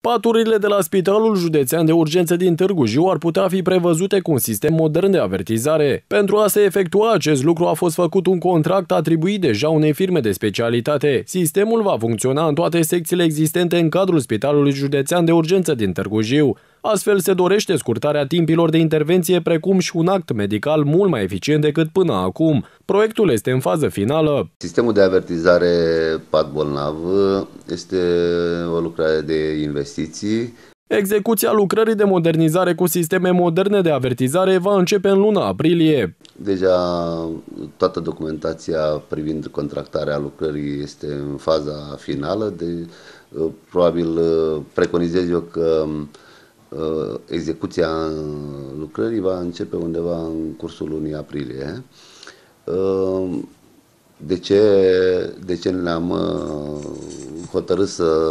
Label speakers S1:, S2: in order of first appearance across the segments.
S1: Paturile de la Spitalul Județean de Urgență din Târgu Jiu ar putea fi prevăzute cu un sistem modern de avertizare. Pentru a se efectua acest lucru a fost făcut un contract atribuit deja unei firme de specialitate. Sistemul va funcționa în toate secțiile existente în cadrul Spitalului Județean de Urgență din Târgu Jiu. Astfel se dorește scurtarea timpilor de intervenție precum și un act medical mult mai eficient decât până acum. Proiectul este în fază finală.
S2: Sistemul de avertizare PAT bolnav este o lucrare de investiții
S1: Execuția lucrării de modernizare cu sisteme moderne de avertizare va începe în luna aprilie.
S2: Deja toată documentația privind contractarea lucrării este în faza finală. De, probabil preconizez eu că Uh, execuția lucrării va începe undeva în cursul lunii aprilie. Uh, de ce, de ce ne-am uh, hotărât să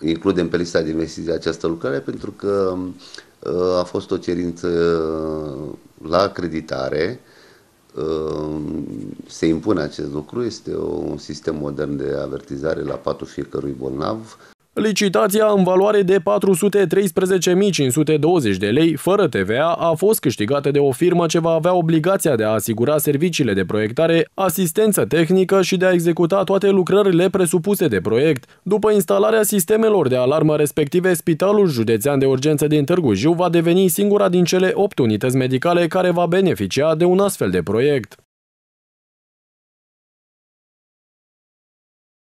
S2: includem pe lista de investiții această lucrare? Pentru că a fost o cerință la acreditare, se impune acest lucru, este un sistem modern de avertizare la patul fiecărui bolnav.
S1: Licitația în valoare de 413.520 de lei, fără TVA, a fost câștigată de o firmă ce va avea obligația de a asigura serviciile de proiectare, asistență tehnică și de a executa toate lucrările presupuse de proiect. După instalarea sistemelor de alarmă respective, Spitalul Județean de Urgență din Târgu Jiu va deveni singura din cele 8 unități medicale care va beneficia de un astfel de proiect.